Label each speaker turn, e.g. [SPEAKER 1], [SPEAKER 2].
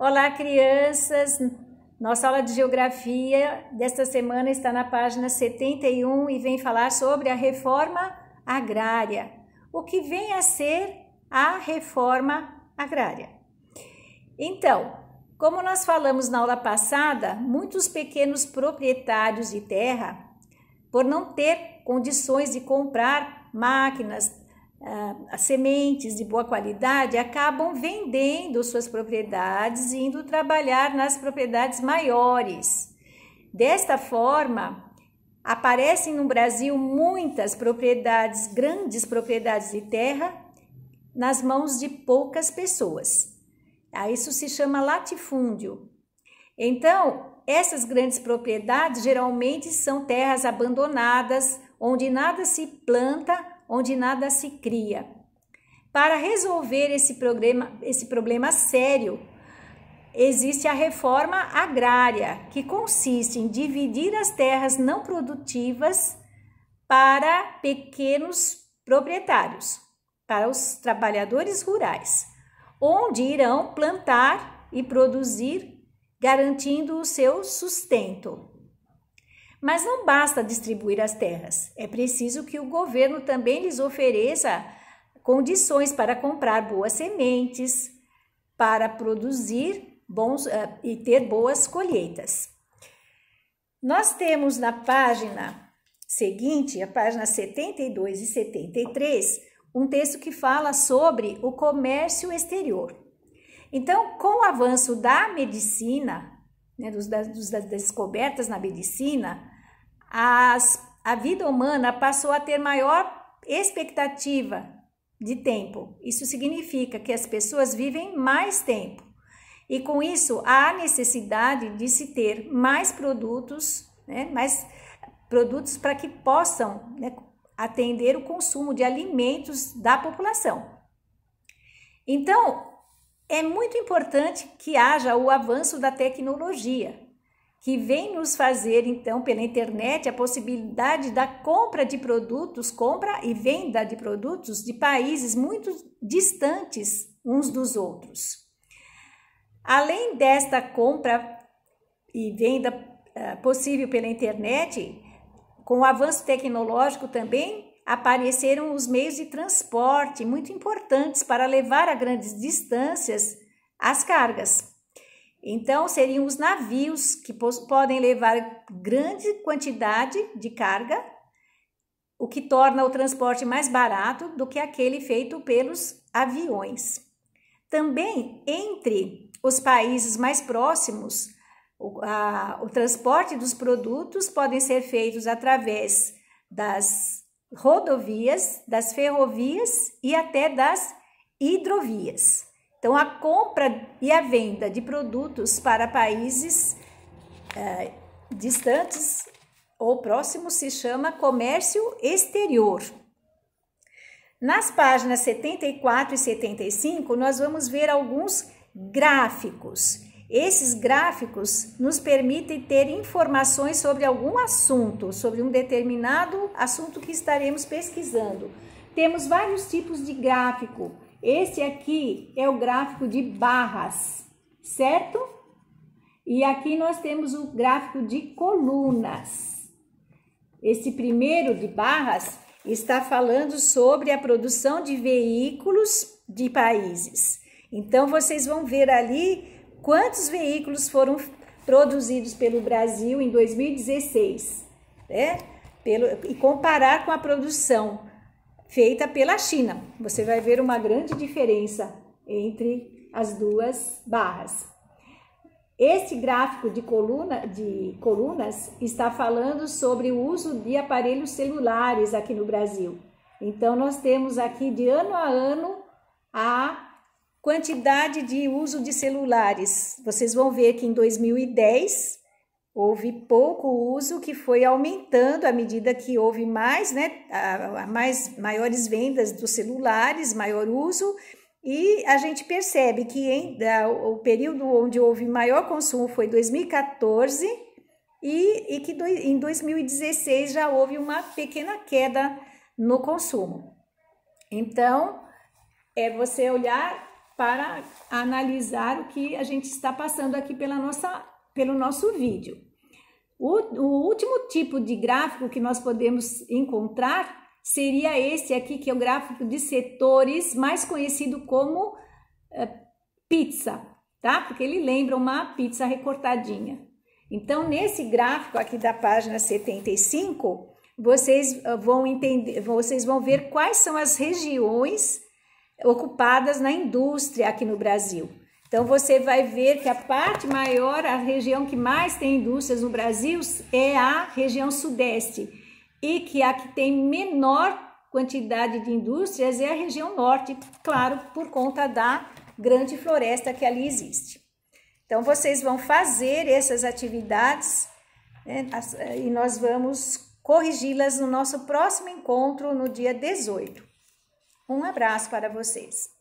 [SPEAKER 1] Olá, crianças! Nossa aula de geografia desta semana está na página 71 e vem falar sobre a reforma agrária. O que vem a ser a reforma agrária? Então, como nós falamos na aula passada, muitos pequenos proprietários de terra, por não ter condições de comprar máquinas, ah, as sementes de boa qualidade acabam vendendo suas propriedades e indo trabalhar nas propriedades maiores. Desta forma, aparecem no Brasil muitas propriedades, grandes propriedades de terra, nas mãos de poucas pessoas. Ah, isso se chama latifúndio. Então, essas grandes propriedades geralmente são terras abandonadas, onde nada se planta onde nada se cria. Para resolver esse problema, esse problema sério, existe a reforma agrária, que consiste em dividir as terras não produtivas para pequenos proprietários, para os trabalhadores rurais, onde irão plantar e produzir, garantindo o seu sustento. Mas não basta distribuir as terras, é preciso que o governo também lhes ofereça condições para comprar boas sementes, para produzir bons uh, e ter boas colheitas. Nós temos na página seguinte, a página 72 e 73, um texto que fala sobre o comércio exterior. Então, com o avanço da medicina, né, dos, das, das descobertas na medicina, as, a vida humana passou a ter maior expectativa de tempo. Isso significa que as pessoas vivem mais tempo. E com isso, há necessidade de se ter mais produtos, né, mais produtos para que possam né, atender o consumo de alimentos da população. Então, é muito importante que haja o avanço da tecnologia, que vem nos fazer, então, pela internet, a possibilidade da compra de produtos, compra e venda de produtos de países muito distantes uns dos outros. Além desta compra e venda eh, possível pela internet, com o avanço tecnológico também apareceram os meios de transporte muito importantes para levar a grandes distâncias as cargas. Então, seriam os navios que podem levar grande quantidade de carga, o que torna o transporte mais barato do que aquele feito pelos aviões. Também entre os países mais próximos, o, a, o transporte dos produtos podem ser feitos através das rodovias, das ferrovias e até das hidrovias. Então, a compra e a venda de produtos para países eh, distantes ou próximos se chama comércio exterior. Nas páginas 74 e 75, nós vamos ver alguns gráficos esses gráficos nos permitem ter informações sobre algum assunto, sobre um determinado assunto que estaremos pesquisando. Temos vários tipos de gráfico. Esse aqui é o gráfico de barras, certo? E aqui nós temos o gráfico de colunas. Esse primeiro de barras está falando sobre a produção de veículos de países. Então vocês vão ver ali quantos veículos foram produzidos pelo Brasil em 2016, né? Pelo, e comparar com a produção feita pela China. Você vai ver uma grande diferença entre as duas barras. Este gráfico de, coluna, de colunas está falando sobre o uso de aparelhos celulares aqui no Brasil. Então, nós temos aqui de ano a ano a Quantidade de uso de celulares. Vocês vão ver que em 2010 houve pouco uso que foi aumentando à medida que houve mais, né, a, mais maiores vendas dos celulares, maior uso, e a gente percebe que em, o período onde houve maior consumo foi 2014 e, e que do, em 2016 já houve uma pequena queda no consumo. Então, é você olhar para analisar o que a gente está passando aqui pela nossa, pelo nosso vídeo. O, o último tipo de gráfico que nós podemos encontrar seria esse aqui, que é o gráfico de setores, mais conhecido como é, pizza, tá? Porque ele lembra uma pizza recortadinha. Então, nesse gráfico aqui da página 75, vocês eh, vão entender, vocês vão ver quais são as regiões ocupadas na indústria aqui no Brasil. Então você vai ver que a parte maior, a região que mais tem indústrias no Brasil é a região sudeste e que a que tem menor quantidade de indústrias é a região norte, claro, por conta da grande floresta que ali existe. Então vocês vão fazer essas atividades né, eh, e nós vamos corrigi-las no nosso próximo encontro no dia 18. Um abraço para vocês.